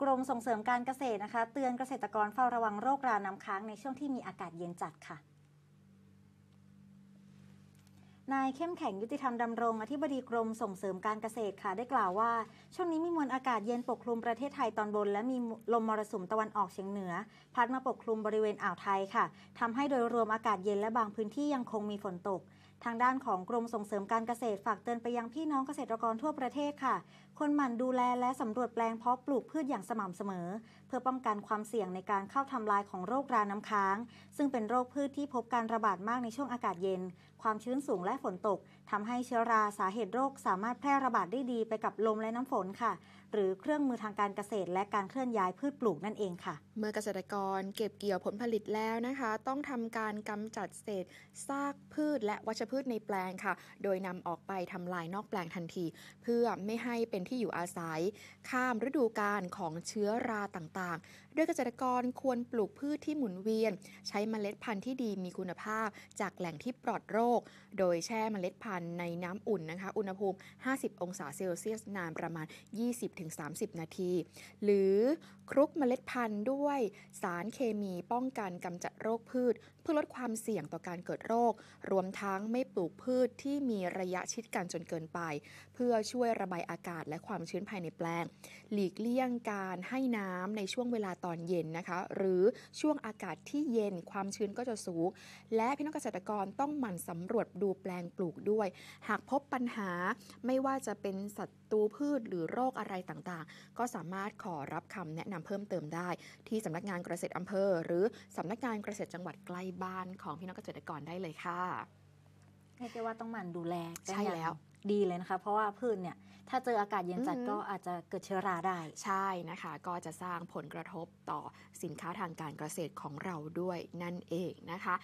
กรมส่งเสริมการเกษตรนะคะเตือนเกษตรกรเฝ้าระวังโรคราน้ำค้างในช่วงที่มีอากาศเย็นจัดค่ะ นายเข้มแข็งยุติธรรมดำรงอธิบดีกรมส่งเสริมการเกษตรค่ะ ได้กล่าวว่าช่วงนี้มีมวลอากาศเย็นปกคลุมประเทศไทยตอนบนและมีลมมรสุมตะวันออกเฉียงเหนือพัดมาปกคลุมบริเวณอ่าวไทยค่ะ ทำให้โดยรวมอากาศเย็นและบางพื้นที่ยังคงมีฝนตกทางด้านของกรมส่งเสริมการเกษตรฝากเตือนไปยังพี่น้องเกษตรกรทั่วประเทศค่ะ คนหมั่นดูแลและสำรวจแปลงเพาะปลูกพืชอย่างสม่ำเสมอ เพื่อป้องกันความเสี่ยงในการเข้าทำลายของโรคราน้ำค้าง ซึ่งเป็นโรคพืชที่พบการระบาดมากในช่วงอากาศเย็น ความชื้นสูงและฝนตกทำให้เชื้อราสาเหตุโรคสามารถแพร่ระบาดได้ดีไปกับลมและน้ำฝนค่ะ หรือเครื่องมือทางการเกษตร และการเคลื่อนย้ายพืชปลูกนั่นเองค่ะ เมื่อเกษตรกรเก็บเกี่ยวผลผลิตแล้วนะคะ ต้องทำการกำจัดเศษ ซากพืชและวัชพืชในแปลงค่ะ โดยนำออกไปทำลายนอกแปลงทันที เพื่อไม่ให้เป็นที่อยู่อาศัย ข้ามฤดูกาลของเชื้อราต่างดยเกษตรกรควรปลูกพืชที่หมุนเวียน ใช้เมล็ดพันธุ์ที่ดีมีคุณภาพจากแหล่งที่ปลอดโรค โดยแช่เมล็ดพันธุ์ในน้ำอุ่นนะคะอุณหภูมิ 50 องศาเซลเซียสนานประมาณ 20-30 นาที หรือคลุกเมล็ดพันธุ์ด้วยสารเคมีป้องกันกำจัดโรคพืช เพื่อลดความเสี่ยงต่อการเกิดโรค รวมทั้งไม่ปลูกพืชที่มีระยะชิดกันจนเกินไป เพื่อช่วยระบายอากาศและความชื้นภายในแปลง หลีกเลี่ยงการให้น้ำในช่วงเวลาตอนเย็น นะคะ หรือช่วงอากาศที่เย็นความชื้นก็จะสูง และพี่น้องเกษตรกรต้องหมั่นสำรวจดูแปลงปลูกด้วย หากพบปัญหา ไม่ว่าจะเป็นสัตว์ูพืชหรือโรคอะไรต่างๆ ก็สามารถขอรับคำแนะนำเพิ่มเติมได้ ที่สำนักงานเกษตรอำเภอ หรือสำนักงานเกษตรจังหวัดใกล้บ้าน ของพี่น้องเกษตรกรได้เลยค่ะใร่ยกว่าต้องหมั่นดูแลใช่แล้วดีเลยนะคะ เพราะว่าพืชเนี่ย ถ้าเจออากาศเย็นจัดก็อาจจะเกิดเชื้อราได้ใช่นะคะ ก็จะสร้างผลกระทบต่อสินค้าทางการเกษตรของเราด้วยนั่นเองนะคะ